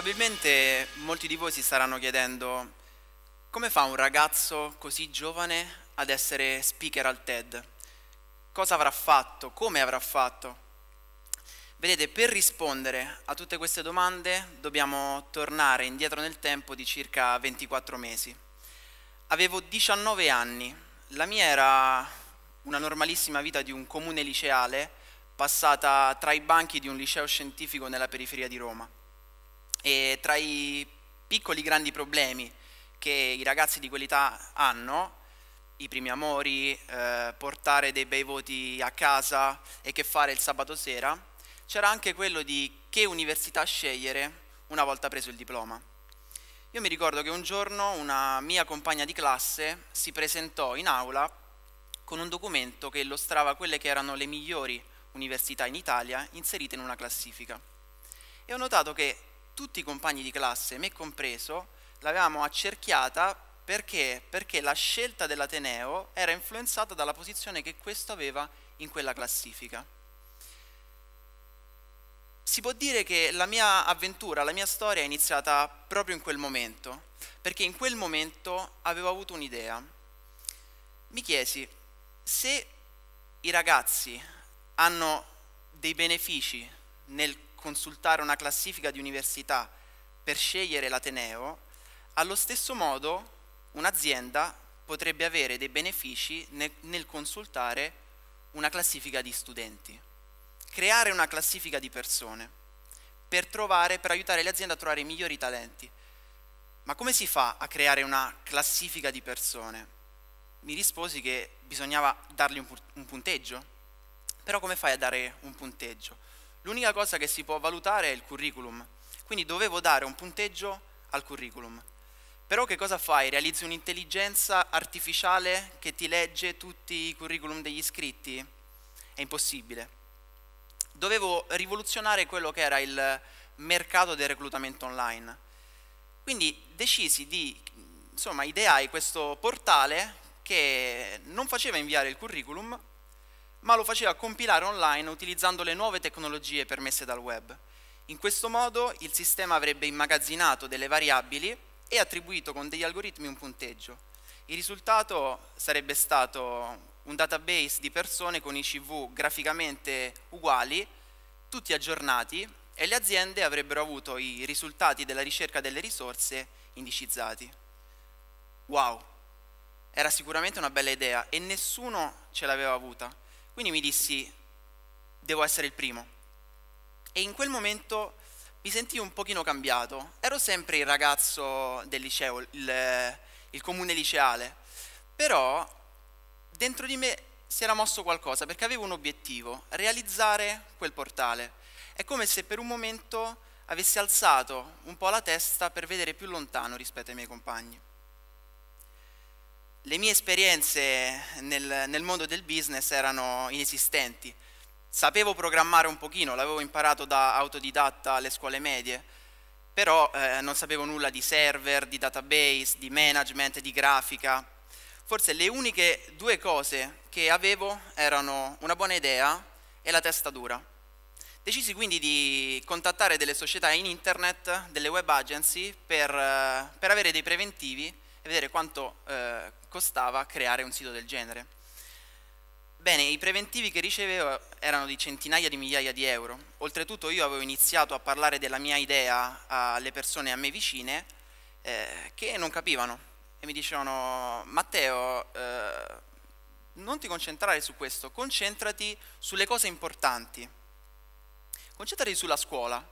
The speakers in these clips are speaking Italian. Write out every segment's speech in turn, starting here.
Probabilmente molti di voi si staranno chiedendo come fa un ragazzo così giovane ad essere speaker al TED? Cosa avrà fatto? Come avrà fatto? Vedete, per rispondere a tutte queste domande dobbiamo tornare indietro nel tempo di circa 24 mesi. Avevo 19 anni, la mia era una normalissima vita di un comune liceale passata tra i banchi di un liceo scientifico nella periferia di Roma. E tra i piccoli grandi problemi che i ragazzi di quell'età hanno, i primi amori, eh, portare dei bei voti a casa e che fare il sabato sera, c'era anche quello di che università scegliere una volta preso il diploma. Io mi ricordo che un giorno una mia compagna di classe si presentò in aula con un documento che illustrava quelle che erano le migliori università in Italia inserite in una classifica. E ho notato che tutti i compagni di classe, me compreso, l'avevamo accerchiata perché? perché la scelta dell'Ateneo era influenzata dalla posizione che questo aveva in quella classifica. Si può dire che la mia avventura, la mia storia è iniziata proprio in quel momento, perché in quel momento avevo avuto un'idea. Mi chiesi se i ragazzi hanno dei benefici nel consultare una classifica di università per scegliere l'ateneo, allo stesso modo un'azienda potrebbe avere dei benefici nel, consultare una classifica di studenti. Creare una classifica di persone per, trovare, per aiutare le aziende a trovare i migliori talenti. Ma come si fa a creare una classifica di persone? Mi risposi che bisognava dargli un punteggio. Però come fai a dare un punteggio? L'unica cosa che si può valutare è il curriculum, quindi dovevo dare un punteggio al curriculum. Però che cosa fai? Realizzi un'intelligenza artificiale che ti legge tutti i curriculum degli iscritti? È impossibile. Dovevo rivoluzionare quello che era il mercato del reclutamento online. Quindi decisi di, insomma, ideai questo portale che non faceva inviare il curriculum, ma lo faceva compilare online utilizzando le nuove tecnologie permesse dal web. In questo modo il sistema avrebbe immagazzinato delle variabili e attribuito con degli algoritmi un punteggio. Il risultato sarebbe stato un database di persone con i CV graficamente uguali, tutti aggiornati e le aziende avrebbero avuto i risultati della ricerca delle risorse indicizzati. Wow, era sicuramente una bella idea e nessuno ce l'aveva avuta. Quindi mi dissi, devo essere il primo. E in quel momento mi sentii un pochino cambiato. Ero sempre il ragazzo del liceo, il, il comune liceale, però dentro di me si era mosso qualcosa perché avevo un obiettivo, realizzare quel portale. È come se per un momento avessi alzato un po' la testa per vedere più lontano rispetto ai miei compagni le mie esperienze nel, nel, mondo del business erano inesistenti. Sapevo programmare un pochino, l'avevo imparato da autodidatta alle scuole medie, però eh, non sapevo nulla di server, di database, di management, di grafica. Forse le uniche due cose che avevo erano una buona idea e la testa dura. Decisi quindi di contattare delle società in internet, delle web agency, per, eh, per avere dei preventivi vedere quanto eh, costava creare un sito del genere. Bene, i preventivi che ricevevo erano di centinaia di migliaia di euro. Oltretutto io avevo iniziato a parlare della mia idea alle persone a me vicine eh, che non capivano e mi dicevano Matteo, eh, non ti concentrare su questo, concentrati sulle cose importanti, concentrati sulla scuola.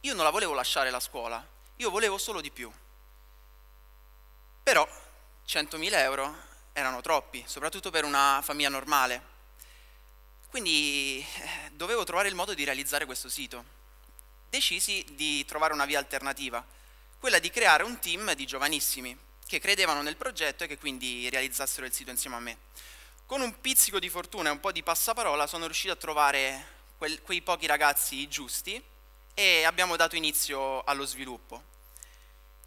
Io non la volevo lasciare la scuola, io volevo solo di più. Però 100.000 euro erano troppi, soprattutto per una famiglia normale. Quindi eh, dovevo trovare il modo di realizzare questo sito. Decisi di trovare una via alternativa, quella di creare un team di giovanissimi che credevano nel progetto e che quindi realizzassero il sito insieme a me. Con un pizzico di fortuna e un po' di passaparola sono riuscito a trovare quei pochi ragazzi giusti e abbiamo dato inizio allo sviluppo.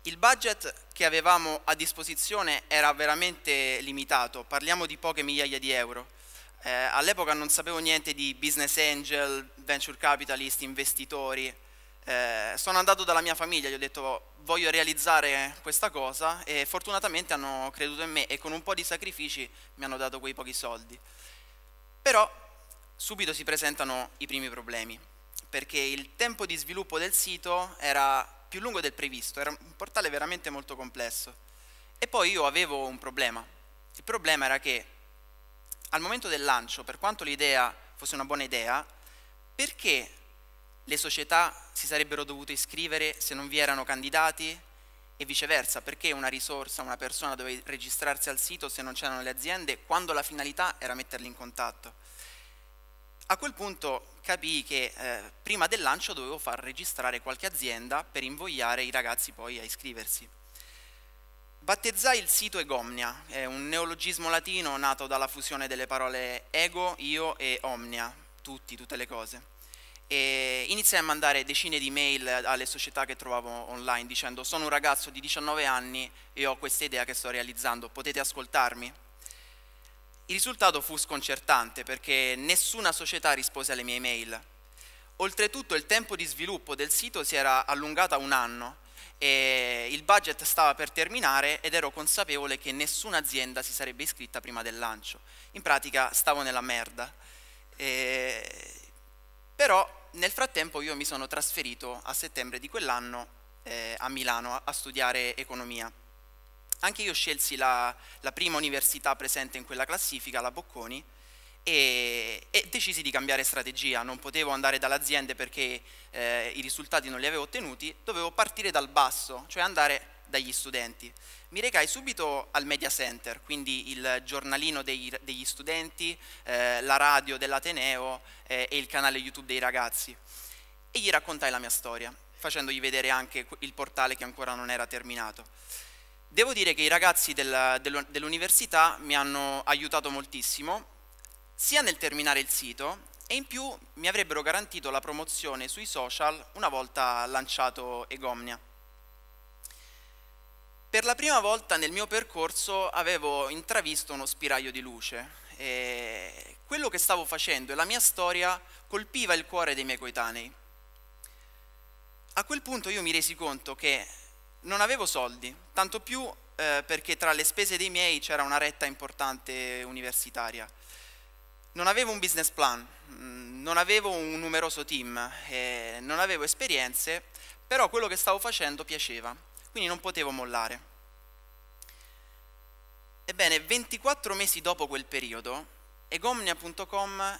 Il budget che avevamo a disposizione era veramente limitato, parliamo di poche migliaia di euro. Eh, all'epoca non sapevo niente di business angel, venture capitalist, investitori. Eh, sono andato dalla mia famiglia, gli ho detto voglio realizzare questa cosa e fortunatamente hanno creduto in me e con un po' di sacrifici mi hanno dato quei pochi soldi. Però subito si presentano i primi problemi, perché il tempo di sviluppo del sito era più lungo del previsto, era un portale veramente molto complesso. E poi io avevo un problema. Il problema era che al momento del lancio, per quanto l'idea fosse una buona idea, perché le società si sarebbero dovute iscrivere se non vi erano candidati e viceversa, perché una risorsa, una persona doveva registrarsi al sito se non c'erano le aziende, quando la finalità era metterli in contatto. A quel punto capii che eh, prima del lancio dovevo far registrare qualche azienda per invogliare i ragazzi poi a iscriversi. Battezzai il sito Egomnia, è un neologismo latino nato dalla fusione delle parole ego, io e omnia, tutti, tutte le cose. E iniziai a mandare decine di mail alle società che trovavo online dicendo sono un ragazzo di 19 anni e ho questa idea che sto realizzando, potete ascoltarmi? Il risultato fu sconcertante perché nessuna società rispose alle mie email. Oltretutto il tempo di sviluppo del sito si era allungato a un anno e il budget stava per terminare ed ero consapevole che nessuna azienda si sarebbe iscritta prima del lancio. In pratica stavo nella merda. E... Però nel frattempo io mi sono trasferito a settembre di quell'anno eh, a Milano a, a studiare economia. Anche io scelsi la, la prima università presente in quella classifica, la Bocconi, e, e, decisi di cambiare strategia, non potevo andare dall'azienda perché eh, i risultati non li avevo ottenuti, dovevo partire dal basso, cioè andare dagli studenti. Mi recai subito al Media Center, quindi il giornalino dei, degli studenti, eh, la radio dell'Ateneo eh, e il canale YouTube dei ragazzi e gli raccontai la mia storia, facendogli vedere anche il portale che ancora non era terminato. Devo dire che i ragazzi dell'università mi hanno aiutato moltissimo, sia nel terminare il sito, e in più mi avrebbero garantito la promozione sui social una volta lanciato Egomnia. Per la prima volta nel mio percorso avevo intravisto uno spiraglio di luce. E quello che stavo facendo e la mia storia colpiva il cuore dei miei coetanei. A quel punto io mi resi conto che non avevo soldi, tanto più eh, perché tra le spese dei miei c'era una retta importante universitaria. Non avevo un business plan, mm, non avevo un numeroso team, eh, non avevo esperienze, però quello che stavo facendo piaceva, quindi non potevo mollare. Ebbene, 24 mesi dopo quel periodo, egomnia.com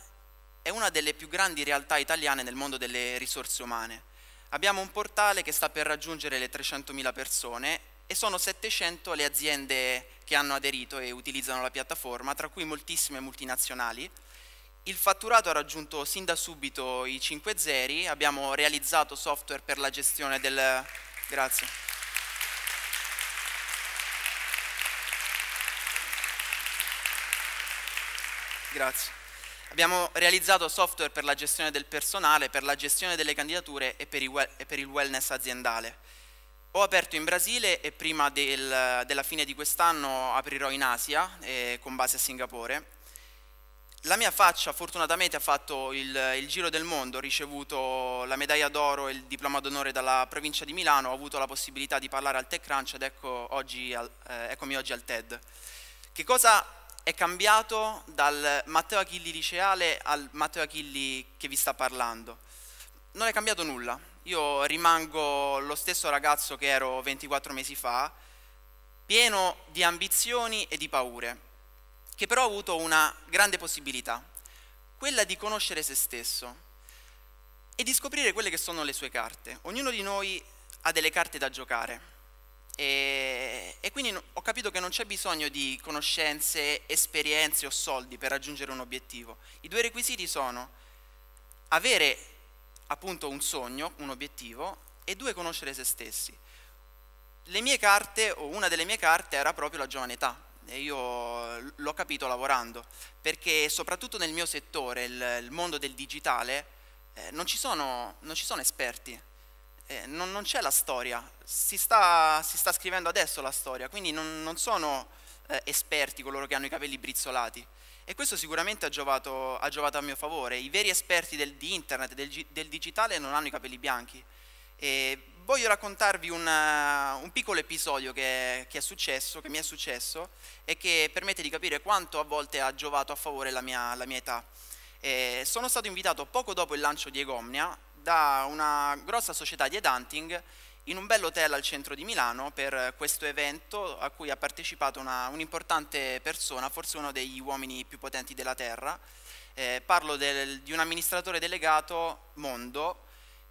è una delle più grandi realtà italiane nel mondo delle risorse umane abbiamo un portale che sta per raggiungere le 300.000 persone e sono 700 le aziende che hanno aderito e utilizzano la piattaforma, tra cui moltissime multinazionali. Il fatturato ha raggiunto sin da subito i 5 zeri, abbiamo realizzato software per la gestione del... Grazie. Grazie. Abbiamo realizzato software per la gestione del personale, per la gestione delle candidature e per, il wellness aziendale. Ho aperto in Brasile e prima del, della fine di quest'anno aprirò in Asia eh, con base a Singapore. La mia faccia fortunatamente ha fatto il, il giro del mondo, ho ricevuto la medaglia d'oro e il diploma d'onore dalla provincia di Milano, ho avuto la possibilità di parlare al TechCrunch ed ecco oggi al, eh, eccomi oggi al TED. Che cosa è cambiato dal Matteo Achilli liceale al Matteo Achilli che vi sta parlando. Non è cambiato nulla. Io rimango lo stesso ragazzo che ero 24 mesi fa, pieno di ambizioni e di paure, che però ha avuto una grande possibilità, quella di conoscere se stesso e di scoprire quelle che sono le sue carte. Ognuno di noi ha delle carte da giocare e, e quindi ho capito che non c'è bisogno di conoscenze, esperienze o soldi per raggiungere un obiettivo. I due requisiti sono avere appunto un sogno, un obiettivo, e due, conoscere se stessi. Le mie carte, o una delle mie carte, era proprio la giovane età, e io l'ho capito lavorando, perché soprattutto nel mio settore, il, il mondo del digitale, eh, non, ci sono, non, ci sono, esperti eh, non, non c'è la storia, si sta, si sta, scrivendo adesso la storia, quindi non, non sono eh, esperti coloro che hanno i capelli brizzolati. E questo sicuramente ha giovato, ha giovato a mio favore. I veri esperti del, di internet, del, del, digitale, non hanno i capelli bianchi. E voglio raccontarvi una, eh, un piccolo episodio che, che, è successo, che mi è successo e che permette di capire quanto a volte ha giovato a favore la mia, la mia età. E eh, sono stato invitato poco dopo il lancio di Egomnia da una grossa società di headhunting in un bel hotel al centro di Milano per questo evento a cui ha partecipato un'importante persona, forse uno degli uomini più potenti della Terra. Eh, parlo del, di un amministratore delegato mondo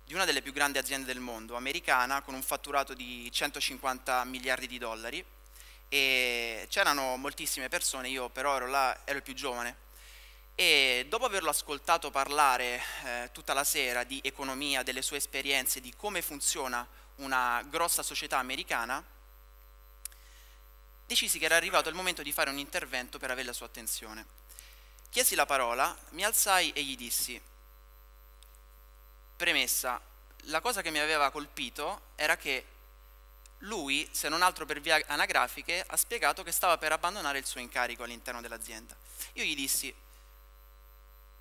di una delle più grandi aziende del mondo, americana, con un fatturato di 150 miliardi di dollari e c'erano moltissime persone, io però ero là, ero il più giovane, e dopo averlo ascoltato parlare eh, tutta la sera di economia, delle sue esperienze, di come funziona una grossa società americana, decisi che era arrivato il momento di fare un intervento per avere la sua attenzione. Chiesi la parola, mi alzai e gli dissi, premessa, la cosa che mi aveva colpito era che lui, se non altro per via anagrafiche, ha spiegato che stava per abbandonare il suo incarico all'interno dell'azienda. Io gli dissi,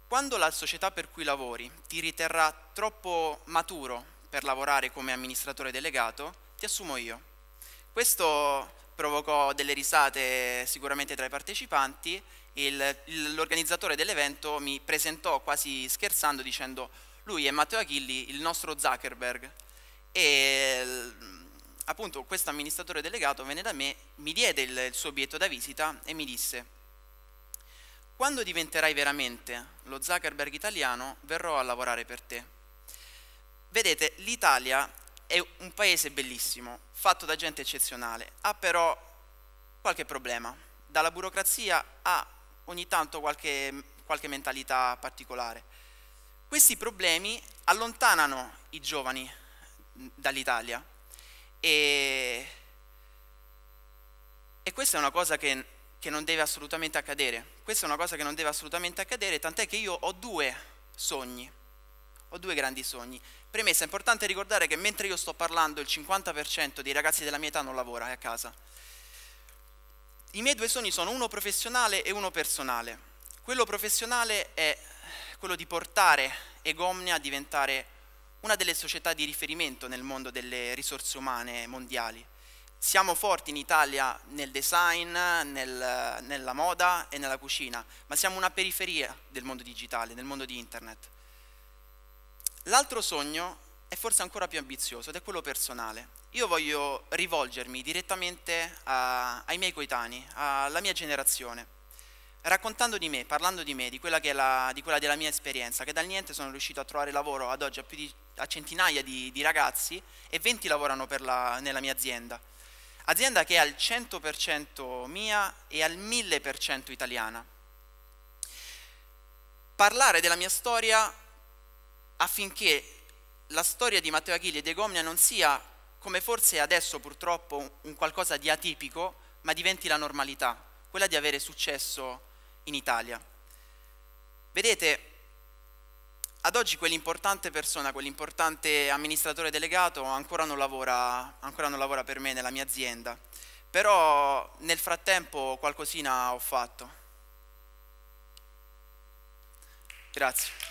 quando la società per cui lavori ti riterrà troppo maturo per lavorare come amministratore delegato, ti assumo io. Questo provocò delle risate sicuramente tra i partecipanti. l'organizzatore dell'evento mi presentò quasi scherzando dicendo lui è Matteo Achilli, il nostro Zuckerberg. E appunto questo amministratore delegato venne da me, mi diede il, suo obietto da visita e mi disse quando diventerai veramente lo Zuckerberg italiano, verrò a lavorare per te. Vedete, l'Italia è un paese bellissimo, fatto da gente eccezionale, ha però qualche problema. Dalla burocrazia ha ogni tanto qualche, qualche mentalità particolare. Questi problemi allontanano i giovani dall'Italia e, e, questa è una cosa che, che non deve assolutamente accadere. Questa è una cosa che non deve assolutamente accadere, tant'è che io ho due sogni, ho due grandi sogni. Premessa, è importante ricordare che mentre io sto parlando il 50% dei ragazzi della mia età non lavora, è a casa. I miei due sogni sono uno professionale e uno personale. Quello professionale è quello di portare Egomnia a diventare una delle società di riferimento nel mondo delle risorse umane mondiali siamo forti in Italia nel design, nel, nella moda e nella cucina, ma siamo una periferia del mondo digitale, del mondo di internet. L'altro sogno è forse ancora più ambizioso ed è quello personale. Io voglio rivolgermi direttamente a, ai miei coetanei, alla mia generazione raccontando di me, parlando di me, di quella, la, di quella, della mia esperienza, che dal niente sono riuscito a trovare lavoro ad oggi a, di, a centinaia di, di, ragazzi e 20 lavorano la, nella mia azienda. Azienda che è al 100% mia e al 1000% italiana. Parlare della mia storia affinché la storia di Matteo Achille e De Gomnia non sia, come forse adesso purtroppo, un qualcosa di atipico, ma diventi la normalità, quella di avere successo in Italia. Vedete, ad oggi quell'importante persona, quell'importante amministratore delegato ancora non, lavora, ancora non lavora per me nella mia azienda, però nel frattempo qualcosina ho fatto. Grazie.